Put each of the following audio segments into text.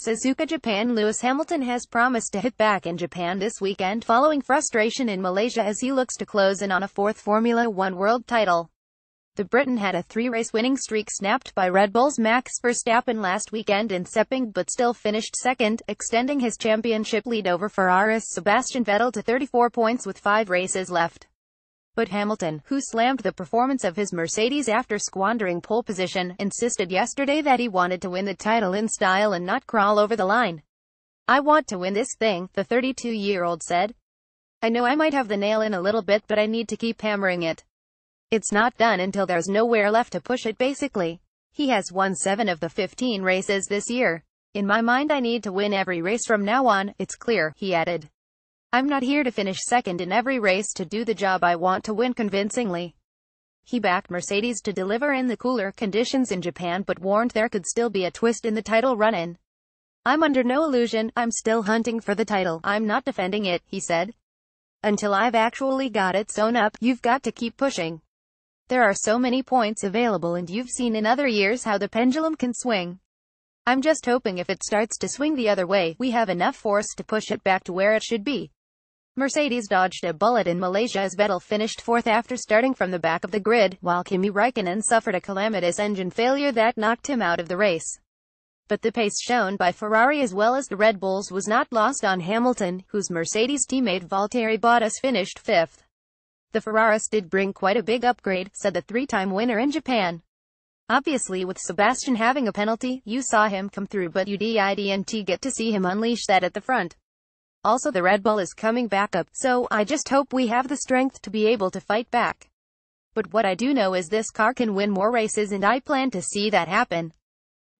Suzuka Japan Lewis Hamilton has promised to hit back in Japan this weekend following frustration in Malaysia as he looks to close in on a fourth Formula One world title. The Briton had a three-race winning streak snapped by Red Bull's Max Verstappen last weekend in Sepang but still finished second, extending his championship lead over Ferrari's Sebastian Vettel to 34 points with five races left. But Hamilton, who slammed the performance of his Mercedes after squandering pole position, insisted yesterday that he wanted to win the title in style and not crawl over the line. I want to win this thing, the 32-year-old said. I know I might have the nail in a little bit but I need to keep hammering it. It's not done until there's nowhere left to push it basically. He has won 7 of the 15 races this year. In my mind I need to win every race from now on, it's clear, he added. I'm not here to finish second in every race to do the job I want to win convincingly. He backed Mercedes to deliver in the cooler conditions in Japan but warned there could still be a twist in the title run-in. I'm under no illusion, I'm still hunting for the title, I'm not defending it, he said. Until I've actually got it sewn up, you've got to keep pushing. There are so many points available and you've seen in other years how the pendulum can swing. I'm just hoping if it starts to swing the other way, we have enough force to push it back to where it should be. Mercedes dodged a bullet in Malaysia as Vettel finished fourth after starting from the back of the grid, while Kimi Raikkonen suffered a calamitous engine failure that knocked him out of the race. But the pace shown by Ferrari as well as the Red Bulls was not lost on Hamilton, whose Mercedes teammate Valtteri Bottas finished fifth. The Ferraris did bring quite a big upgrade, said the three-time winner in Japan. Obviously with Sebastian having a penalty, you saw him come through but you didn't get to see him unleash that at the front. Also the Red Bull is coming back up, so I just hope we have the strength to be able to fight back. But what I do know is this car can win more races and I plan to see that happen.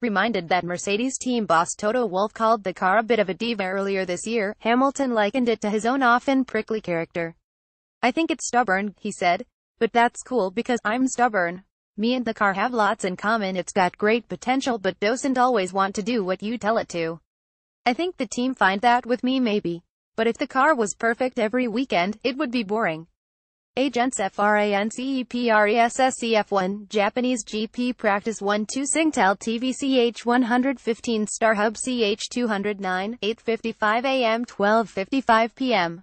Reminded that Mercedes team boss Toto Wolff called the car a bit of a diva earlier this year, Hamilton likened it to his own often prickly character. I think it's stubborn, he said. But that's cool because I'm stubborn. Me and the car have lots in common it's got great potential but doesn't always want to do what you tell it to. I think the team find that with me maybe. But if the car was perfect every weekend, it would be boring. Agents FRANCEPRESSEF1 Japanese GP Practice 1 2 Singtel TVCH 115 Starhub CH 209 855 AM 1255 PM